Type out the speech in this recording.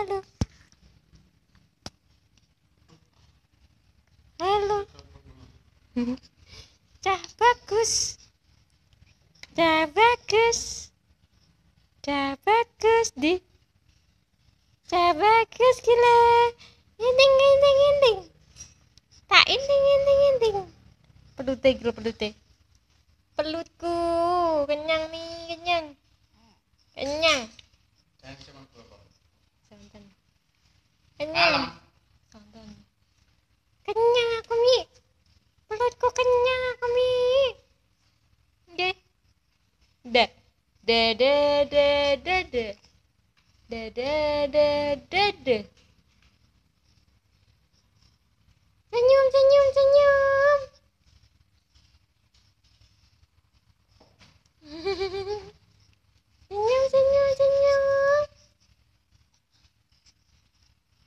Halo. Halo. Dah bagus. Dah bagus. Dah bagus di. Dah bagus gila. Inding inding inding. Tak inding inding inding. Pelute gila pelute. Pelutku kenyang nih kenyang. Kenyang. kenyang santan kenyang aku mi perutku kenyang aku mi de de de de de de de de de de de